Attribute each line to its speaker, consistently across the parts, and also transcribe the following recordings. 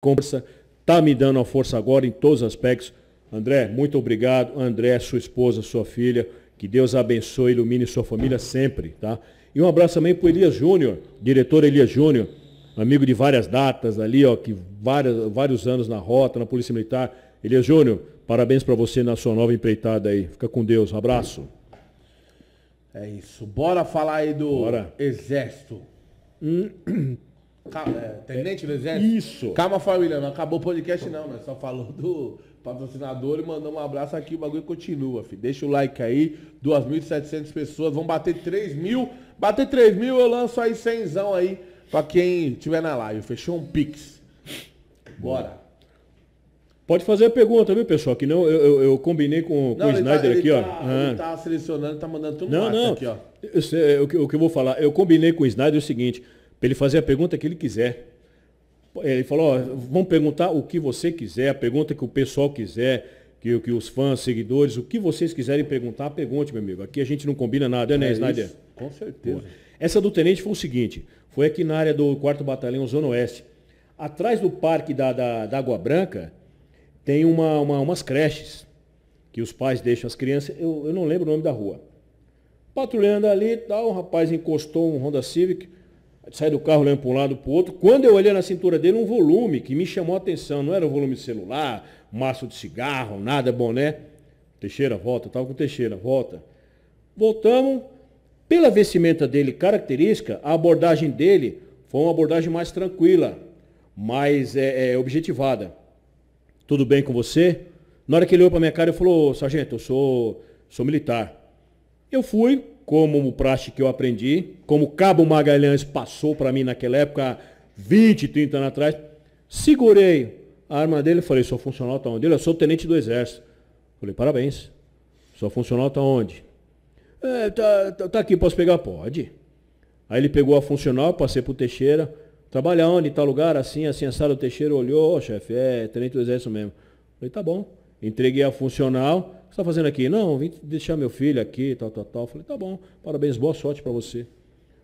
Speaker 1: conversa, está me dando a força agora em todos os aspectos. André, muito obrigado. André, sua esposa, sua filha, que Deus abençoe, e ilumine sua família sempre, tá? E um abraço também para o Elias Júnior, diretor Elias Júnior, amigo de várias datas ali, ó, que várias, vários anos na rota, na Polícia Militar. Elias Júnior, parabéns para você na sua nova empreitada aí. Fica com Deus, um abraço.
Speaker 2: É isso. Bora falar aí do Bora. Exército. Hum. É, Tenente do Exército? Isso. Calma, família, não acabou o podcast não, né? Só falou do patrocinador e mandou um abraço aqui, o bagulho continua, filho. Deixa o like aí, 2.700 pessoas, vão bater 3 mil. Bater 3 mil, eu lanço aí 100 aí pra quem tiver na live. Fechou um pix. Bora.
Speaker 1: Pode fazer a pergunta, viu, pessoal? Que não, eu, eu, eu combinei com, com o tá, Snyder tá, aqui, tá, ó. Ele ah.
Speaker 2: tá selecionando, tá mandando tudo não, não. aqui, ó.
Speaker 1: Não, não. É, o, que, o que eu vou falar, eu combinei com o Snyder é o seguinte para ele fazer a pergunta que ele quiser. É, ele falou, ó, vamos perguntar o que você quiser, a pergunta que o pessoal quiser, que, que os fãs, seguidores, o que vocês quiserem perguntar, pergunte, meu amigo. Aqui a gente não combina nada, né, é Snyder? Com certeza. Essa do tenente foi o seguinte, foi aqui na área do 4 Batalhão Zona Oeste. Atrás do parque da, da, da Água Branca, tem uma, uma, umas creches que os pais deixam as crianças, eu, eu não lembro o nome da rua. Patrulhando ali, tal, o rapaz encostou um Honda Civic, Sai do carro, olhando para um lado para o outro. Quando eu olhei na cintura dele, um volume que me chamou a atenção. Não era um volume de celular, maço de cigarro, nada, boné. Teixeira, volta. Estava com Teixeira, volta. Voltamos. Pela vestimenta dele característica, a abordagem dele foi uma abordagem mais tranquila, mais é, é, objetivada. Tudo bem com você? Na hora que ele olhou para minha cara, ele falou, sargento, eu sou, sou militar. Eu fui, como o praxe que eu aprendi, como Cabo Magalhães passou para mim naquela época, 20, 30 anos atrás, segurei a arma dele e falei, sou funcional tá onde? Ele, eu sou tenente do exército. Falei, parabéns. Sou funcional tá onde? É, tá, tá, tá, aqui, posso pegar? Pode. Aí ele pegou a funcional, passei pro Teixeira. Trabalha onde? Tal lugar? Assim, assim, O Teixeira olhou, chefe, é tenente do exército mesmo. Falei, tá bom. Entreguei a funcional. O que você está fazendo aqui? Não, vim deixar meu filho aqui, tal, tal, tal. Falei, tá bom, parabéns, boa sorte para você.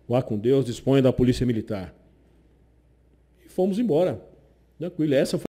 Speaker 1: Vá com Deus, disponha da polícia militar. E fomos embora. Tranquilo. Essa foi